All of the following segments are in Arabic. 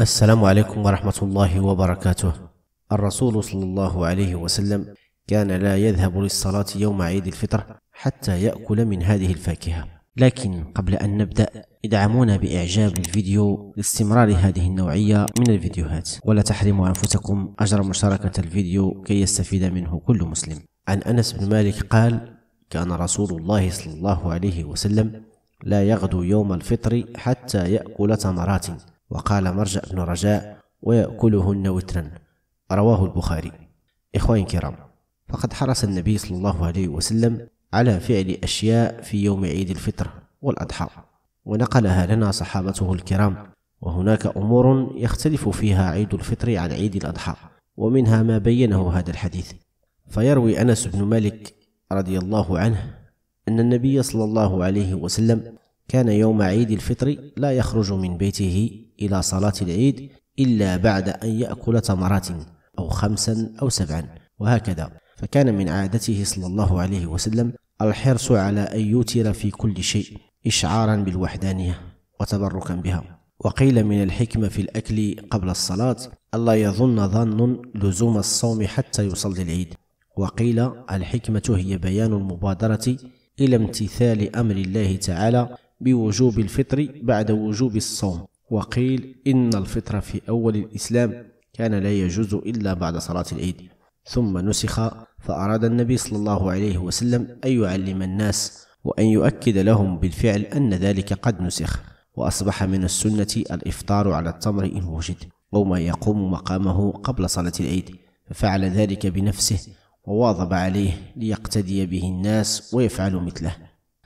السلام عليكم ورحمة الله وبركاته الرسول صلى الله عليه وسلم كان لا يذهب للصلاة يوم عيد الفطر حتى يأكل من هذه الفاكهة لكن قبل أن نبدأ ادعمونا بإعجاب الفيديو لاستمرار هذه النوعية من الفيديوهات ولا تحرموا أنفسكم أجر مشاركة الفيديو كي يستفيد منه كل مسلم عن أنس بن مالك قال كان رسول الله صلى الله عليه وسلم لا يغدو يوم الفطر حتى يأكل تمرات وقال مرجع بن رجاء ويأكلهن وترا رواه البخاري إخوان كرام فقد حرص النبي صلى الله عليه وسلم على فعل أشياء في يوم عيد الفطر والأضحى ونقلها لنا صحابته الكرام وهناك أمور يختلف فيها عيد الفطر عن عيد الأضحى ومنها ما بينه هذا الحديث فيروي أنس بن مالك رضي الله عنه أن النبي صلى الله عليه وسلم كان يوم عيد الفطر لا يخرج من بيته إلى صلاة العيد إلا بعد أن يأكل تمرات أو خمسا أو سبعا وهكذا فكان من عادته صلى الله عليه وسلم الحرص على أن يوتر في كل شيء إشعارا بالوحدانية وتبركا بها وقيل من الحكمة في الأكل قبل الصلاة ألا يظن ظن لزوم الصوم حتى يصلي العيد وقيل الحكمة هي بيان المبادرة إلى امتثال أمر الله تعالى بوجوب الفطر بعد وجوب الصوم وقيل إن الفطر في أول الإسلام كان لا يجوز إلا بعد صلاة العيد ثم نسخ فأراد النبي صلى الله عليه وسلم أن يعلم الناس وأن يؤكد لهم بالفعل أن ذلك قد نسخ وأصبح من السنة الإفطار على التمر إن وجد أو ما يقوم مقامه قبل صلاة العيد ففعل ذلك بنفسه وواظب عليه ليقتدي به الناس ويفعل مثله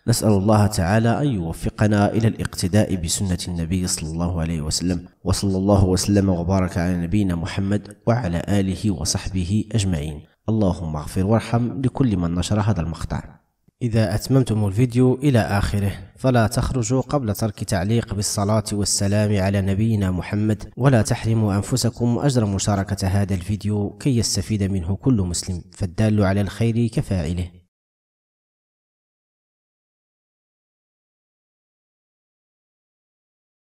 نسأل الله تعالى أن يوفقنا إلى الاقتداء بسنة النبي صلى الله عليه وسلم وصلى الله وسلم وبارك على نبينا محمد وعلى آله وصحبه أجمعين اللهم اغفر وارحم لكل من نشر هذا المقطع إذا أتممتم الفيديو إلى آخره فلا تخرجوا قبل ترك تعليق بالصلاة والسلام على نبينا محمد ولا تحرموا أنفسكم أجر مشاركة هذا الفيديو كي يستفيد منه كل مسلم فالدال على الخير كفاعله